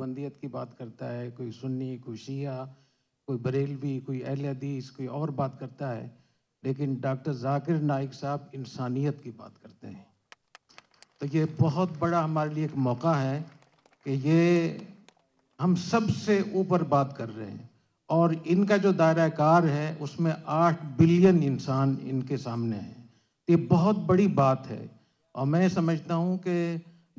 नकबंदियत की बात करता है कोई सुन्नी कोई शिया कोई बरेलवी कोई अहल हदीस कोई और बात करता है लेकिन डॉक्टर जाकिर नाइक साहब इंसानियत की बात करते हैं तो ये बहुत बड़ा हमारे लिए एक मौका है कि ये हम सबसे ऊपर बात कर रहे हैं और इनका जो दायरा कार है उसमें आठ बिलियन इंसान इनके सामने हैं ये बहुत बड़ी बात है और मैं समझता हूँ कि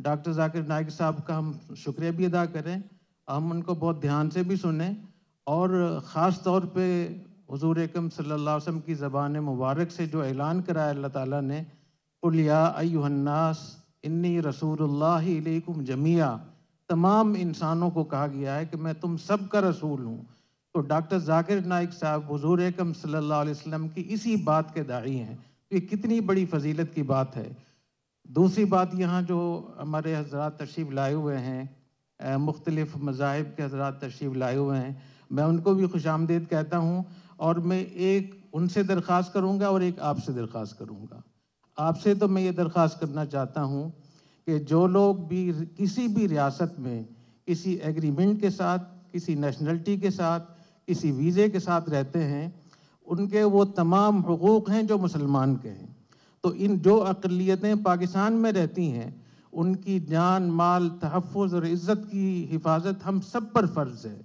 डॉक्टर जाकिर नाइक साहब का हम शुक्रिया भी अदा करें हम उनको बहुत ध्यान से भी सुने और ख़ास तौर पे हजूर एकम सल्ला वसम की ज़बान मुबारक से जो ऐलान कराया अल्लाह ताला ने उलिया अयुन्नास इन्नी रसूलुल्लाहिलैकुम जमिया तमाम इंसानों को कहा गया है कि मैं तुम सब का रसूल हूँ तो डॉक्टर जाकिर नाइक साहब हजूर एकम सल्ला वसम की इसी बात के दाई हैं तो ये कितनी बड़ी फजीलत की बात है दूसरी बात यहाँ जो हमारे हजरात तशरीफ़ लाए हुए हैं मुख्तलिफ़ मजाहब के हजरात तशरीफ़ लाए हुए हैं मैं उनको भी खुश आमदेद कहता हूँ और मैं एक उनसे दरख्वास्त करूँगा और एक आपसे दरख्वास्त करूँगा आपसे तो मैं ये दरख्वास्त करना चाहता हूँ कि जो लोग भी किसी भी रियासत में किसी एग्रीमेंट के साथ किसी नेशनलिटी के साथ किसी वीज़े के साथ रहते हैं उनके वो तमाम हकूक़ हैं जो मुसलमान के हैं तो इन जो अकलीतें पाकिस्तान में रहती हैं उनकी जान माल तहफ़ और इज़्ज़त की हिफाजत हम सब पर फ़र्ज़ है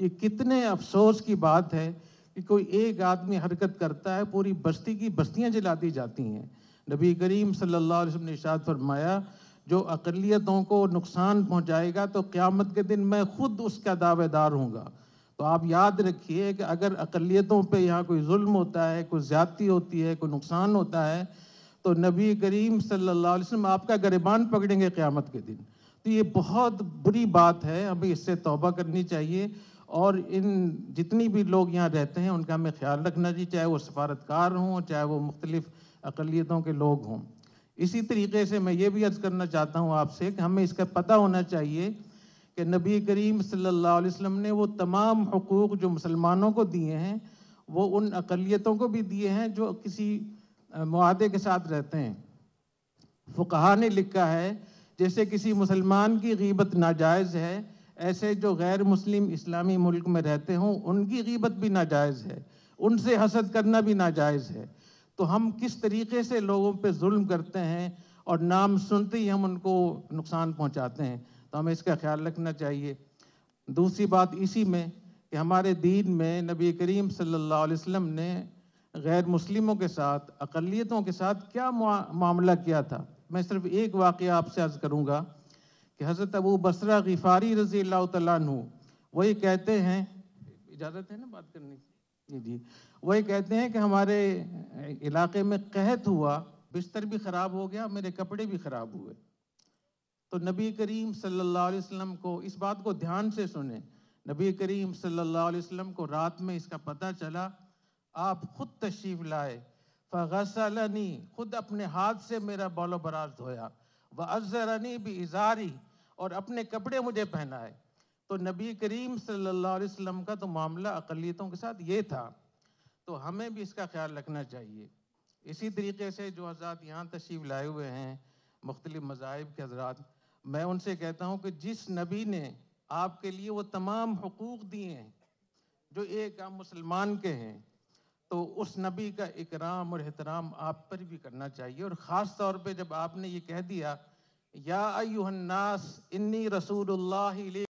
ये कितने अफसोस की बात है कि कोई एक आदमी हरकत करता है पूरी बस्ती की बस्तियाँ जला दी जाती हैं नबी करीम सल्ला ने इशाद फरमाया जो अकलीतों को नुकसान पहुँचाएगा तो क़्यामत के दिन मैं खुद उसका दावेदार हूँगा तो आप याद रखिए कि अगर अकलीतों पे यहाँ कोई जुल्म होता है कोई ज़्यादती होती है कोई नुकसान होता है तो नबी करीम सल्लल्लाहु अलैहि वसल्लम आपका गरीबान पकड़ेंगे क़्यामत के दिन तो ये बहुत बुरी बात है हमें इससे तोबा करनी चाहिए और इन जितनी भी लोग यहाँ रहते हैं उनका हमें ख्याल रखना चाहिए चाहे वो सफारतकार हों चाहे वो मुख्तलिफ़ अकलीतों के लोग हों इसी तरीके से मैं ये भी अर्ज़ करना चाहता हूँ आपसे कि हमें इसका पता होना चाहिए कि नबी करीम सल्लल्लाहु अलैहि वसल्लम ने वो तमाम हकूक़ जो मुसलमानों को दिए हैं वो उन अकलीतों को भी दिए हैं जो किसी माहदे के साथ रहते हैं फ़ुकहा ने लिखा है जैसे किसी मुसलमान की गीबत नाजायज़ है ऐसे जो गैर मुस्लिम इस्लामी मुल्क में रहते हों उनकी गीबत भी नाजायज़ है उनसे हसद करना भी नाजायज़ है तो हम किस तरीके से लोगों पे जुल्म करते हैं और नाम सुनते ही हम उनको नुकसान पहुंचाते हैं तो हमें इसका ख्याल रखना चाहिए दूसरी बात इसी में कि हमारे दीन में नबी करीम सल्लल्लाहु अलैहि वसल्लम ने गैर मुस्लिमों के साथ अकलीतों के साथ क्या मामला किया था मैं सिर्फ एक वाक़ आपसे अर्ज़ करूँगा कि हज़रत अबू बसरा गफ़ारी रज़ी अल्लाह तु वही कहते हैं इजाज़त है ना बात करने की जी जी वही कहते हैं कि हमारे इलाके में कहत हुआ बिस्तर भी ख़राब हो गया मेरे कपड़े भी ख़राब हुए तो नबी करीम सल्लल्लाहु अलैहि वसल्लम को इस बात को ध्यान से सुने नबी करीम सल्लल्लाहु अलैहि वसल्लम को रात में इसका पता चला आप खुद तशीफ लाए फ़गसलनी खुद अपने हाथ से मेरा बालो बराज धोया व अजरनी भी इजारी और अपने कपड़े मुझे पहनाए तो नबी करीम सल्लल्लाहु अलैहि वसल्लम का तो मामला अकलीतों के साथ ये था तो हमें भी इसका ख्याल रखना चाहिए इसी तरीके से जो हजरात यहाँ तशीफ लाए हुए हैं मुख्तलि मजाहब के हजरात मैं उनसे कहता हूँ कि जिस नबी ने आपके लिए वो तमाम हकूक़ दिए हैं जो एक आम मुसलमान के हैं तो उस नबी का इकराम और एहतराम आप पर भी करना चाहिए और ख़ास तौर पे जब आपने ये कह दिया या अयुन्नास इन्नी रसूल